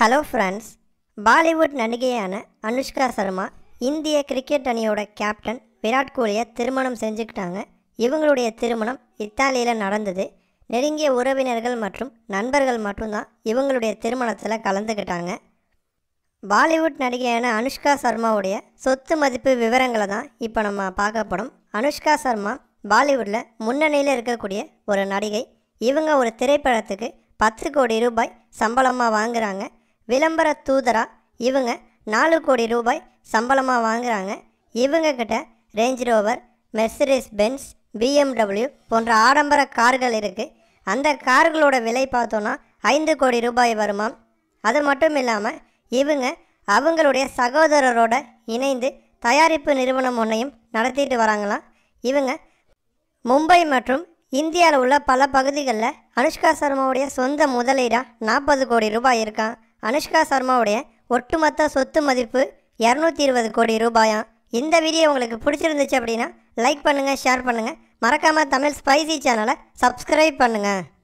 hello friends Bollywood நடிகையான அனுஷ்கா சர்மா இந்திய cricket அணியோட கேப்டன் விராட் கோலியை திருமணம் செஞ்சுக்கிட்டாங்க இவங்களுடைய திருமணம் இத்தாலியில் நடந்தது நெருங்கிய உறவினர்கள் மற்றும் நண்பர்கள் மட்டும்தான் இவங்களுடைய திருமணத்தில் கலந்துக்கிட்டாங்க பாலிவுட் நடிகையான அனுஷ்கா சர்மாவுடைய சொத்து மதிப்பு விவரங்களை தான் இப்போ நம்ம பார்க்கப்படும் அனுஷ்கா சர்மா பாலிவுட்டில் முன்னணியில் இருக்கக்கூடிய ஒரு நடிகை இவங்க ஒரு திரைப்படத்துக்கு பத்து கோடி ரூபாய் சம்பளமாக வாங்குகிறாங்க விளம்பர தூதராக இவங்க நாலு கோடி ரூபாய் சம்பளமாக வாங்குகிறாங்க இவங்கக்கிட்ட Range Rover Mercedes Benz BMW போன்ற ஆடம்பர கார்கள் இருக்குது அந்த கார்களோட விலை பார்த்தோன்னா ஐந்து கோடி ரூபாய் வருமாம் அது மட்டும் இல்லாமல் இவங்க அவங்களுடைய சகோதரரோட இணைந்து தயாரிப்பு நிறுவனம் ஒன்றையும் நடத்திட்டு வராங்களாம் இவங்க மும்பை மற்றும் இந்தியாவில் உள்ள பல பகுதிகளில் அனுஷ்கா சர்மாவுடைய சொந்த முதலீடாக நாற்பது கோடி ரூபாய் இருக்கான் அனுஷ்கா சர்மாவுடைய ஒட்டுமொத்த சொத்து மதிப்பு இரநூத்தி இருபது கோடி ரூபாயாம் இந்த வீடியோ உங்களுக்கு பிடிச்சிருந்துச்சு அப்படின்னா லைக் பண்ணுங்கள் ஷேர் பண்ணுங்கள் மறக்காமல் தமிழ் ஸ்பைசி சேனலை சப்ஸ்கிரைப் பண்ணுங்கள்